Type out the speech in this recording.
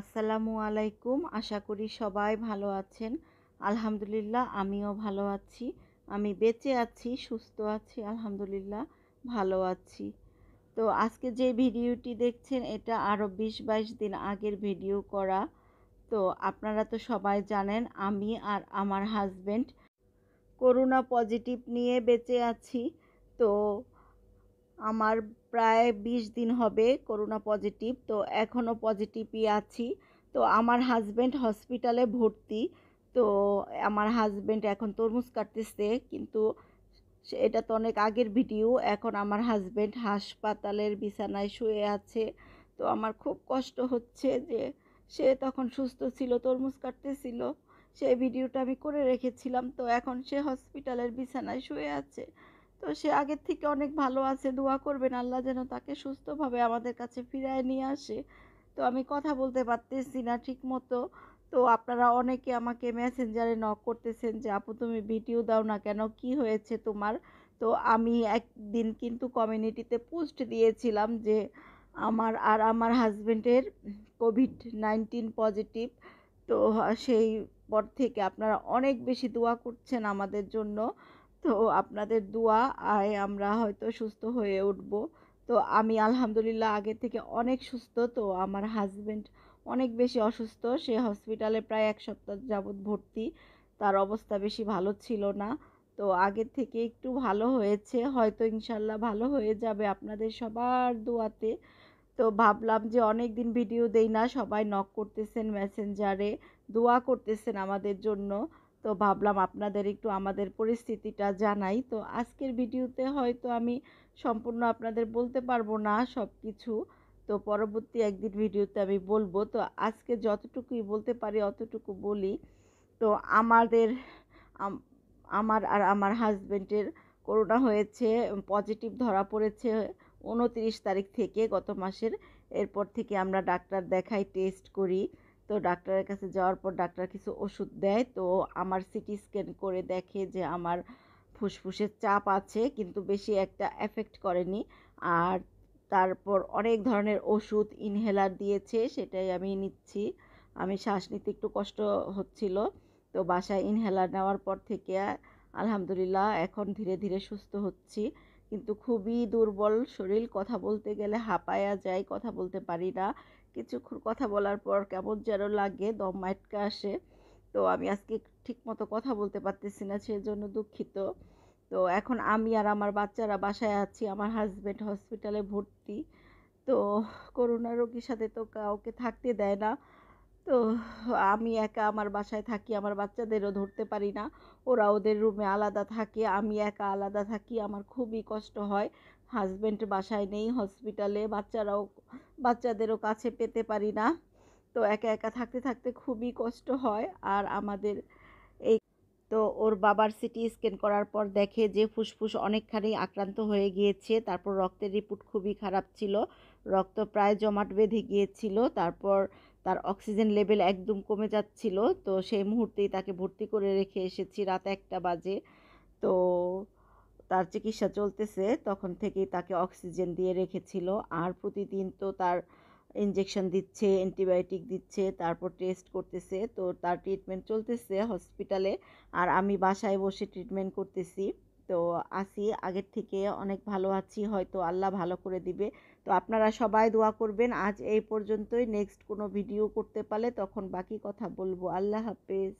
আসসালামু আলাইকুম আশা করি সবাই ভালো আছেন আলহামদুলিল্লাহ আমিও ভালো আছি আমি বেঁচে আছি সুস্থ আছি আলহামদুলিল্লাহ ভালো আছি তো আজকে যে ভিডিওটি দেখছেন এটা আরও বিশ বাইশ দিন আগের ভিডিও করা তো আপনারা তো সবাই জানেন আমি আর আমার হাজব্যান্ড করোনা পজিটিভ নিয়ে বেঁচে আছি তো আমার প্রায় বিশ দিন হবে করোনা পজিটিভ তো এখনও পজিটিভই আছি তো আমার হাজব্যান্ড হসপিটালে ভর্তি তো আমার হাজব্যান্ড এখন তরমুজ কাটতেছে কিন্তু এটা তো অনেক আগের ভিডিও এখন আমার হাজব্যান্ড হাসপাতালের বিছানায় শুয়ে আছে তো আমার খুব কষ্ট হচ্ছে যে সে তখন সুস্থ ছিল তরমুজ কাটতেছিল সেই ভিডিওটা আমি করে রেখেছিলাম তো এখন সে হসপিটালের বিছানায় শুয়ে আছে তো সে আগের থেকে অনেক ভালো আছে দোয়া করবেন আল্লাহ যেন তাকে সুস্থভাবে আমাদের কাছে ফিরায় নিয়ে আসে তো আমি কথা বলতে পারতেছি না ঠিক মতো তো আপনারা অনেকে আমাকে মেসেঞ্জারে নক করতেছেন যে আপু তুমি ভিডিও দাও না কেন কি হয়েছে তোমার তো আমি একদিন কিন্তু কমিউনিটিতে পোস্ট দিয়েছিলাম যে আমার আর আমার হাজবেন্ডের কোভিড নাইন্টিন পজিটিভ তো সেই পর থেকে আপনারা অনেক বেশি দোয়া করছেন আমাদের জন্য তো আপনাদের দোয়া আয় আমরা হয়তো সুস্থ হয়ে উঠব তো আমি আলহামদুলিল্লাহ আগে থেকে অনেক সুস্থ তো আমার হাজব্যান্ড অনেক বেশি অসুস্থ সে হসপিটালে প্রায় এক সপ্তাহ যাবৎ ভর্তি তার অবস্থা বেশি ভালো ছিল না তো আগের থেকে একটু ভালো হয়েছে হয়তো ইনশাল্লাহ ভালো হয়ে যাবে আপনাদের সবার দোয়াতে তো ভাবলাম যে অনেক দিন ভিডিও দেই না সবাই নক করতেছেন মেসেঞ্জারে দোয়া করতেছেন আমাদের জন্য তো ভাবলাম আপনাদের একটু আমাদের পরিস্থিতিটা জানাই তো আজকের ভিডিওতে হয়তো আমি সম্পূর্ণ আপনাদের বলতে পারবো না সব কিছু তো পরবর্তী একদিন ভিডিওতে আমি বলবো তো আজকে যতটুকুই বলতে পারি অতটুকু বলি তো আমাদের আমার আর আমার হাজব্যান্ডের করোনা হয়েছে পজিটিভ ধরা পড়েছে উনত্রিশ তারিখ থেকে গত মাসের এরপর থেকে আমরা ডাক্তার দেখাই টেস্ট করি তো ডাক্তারের কাছে যাওয়ার পর ডাক্তার কিছু ওষুধ দেয় তো আমার সিটি স্ক্যান করে দেখে যে আমার ফুসফুসের চাপ আছে কিন্তু বেশি একটা এফেক্ট করেনি আর তারপর অনেক ধরনের ওষুধ ইনহেলার দিয়েছে সেটাই আমি নিচ্ছি আমি শ্বাস নিতে একটু কষ্ট হচ্ছিল তো বাসায় ইনহেলার নেওয়ার পর থেকে আলহামদুলিল্লাহ এখন ধীরে ধীরে সুস্থ হচ্ছি কিন্তু খুবই দুর্বল শরীর কথা বলতে গেলে হাঁপায়া যায় কথা বলতে পারি না কিছুক্ষণ কথা বলার পর কেমন যেন লাগে দম মাটকা আসে তো আমি আজকে ঠিকমতো কথা বলতে পারতেছি না সেজন্য দুঃখিত তো এখন আমি আর আমার বাচ্চারা বাসায় আছি আমার হাজব্যান্ড হসপিটালে ভর্তি তো করোনা রোগীর সাথে তো কাউকে থাকতে দেয় না তো আমি একা আমার বাসায় থাকি আমার বাচ্চাদেরও ধরতে পারি না ওরা ওদের রুমে আলাদা থাকে আমি একা আলাদা থাকি আমার খুবই কষ্ট হয় হাজব্যান্ড বাসায় নেই হসপিটালে বাচ্চারাও বাচ্চাদেরও কাছে পেতে পারি না তো একা একা থাকতে থাকতে খুবই কষ্ট হয় আর আমাদের এই তো ওর বাবার সিটি স্ক্যান করার পর দেখে যে ফুসফুস অনেকখানি আক্রান্ত হয়ে গিয়েছে তারপর রক্তের রিপোর্ট খুবই খারাপ ছিল রক্ত প্রায় জমাট বেঁধে গিয়েছিল তারপর তার অক্সিজেন লেভেল একদম কমে যাচ্ছিল তো সেই মুহূর্তেই তাকে ভর্তি করে রেখে এসেছি রাত একটা বাজে তো তার চিকিৎসা চলতেছে তখন থেকেই তাকে অক্সিজেন দিয়ে রেখেছিল আর প্রতিদিন তো তার ইঞ্জেকশন দিচ্ছে অ্যান্টিবায়োটিক দিচ্ছে তারপর টেস্ট করতেছে তো তার ট্রিটমেন্ট চলতেছে হসপিটালে আর আমি বাসায় বসে ট্রিটমেন্ট করতেছি তো আসি আগের থেকে অনেক ভালো আছি হয়তো আল্লাহ ভালো করে দিবে তো আপনারা সবাই দোয়া করবেন আজ এই পর্যন্তই নেক্সট কোনো ভিডিও করতে পারলে তখন বাকি কথা বলবো আল্লাহ হাফেজ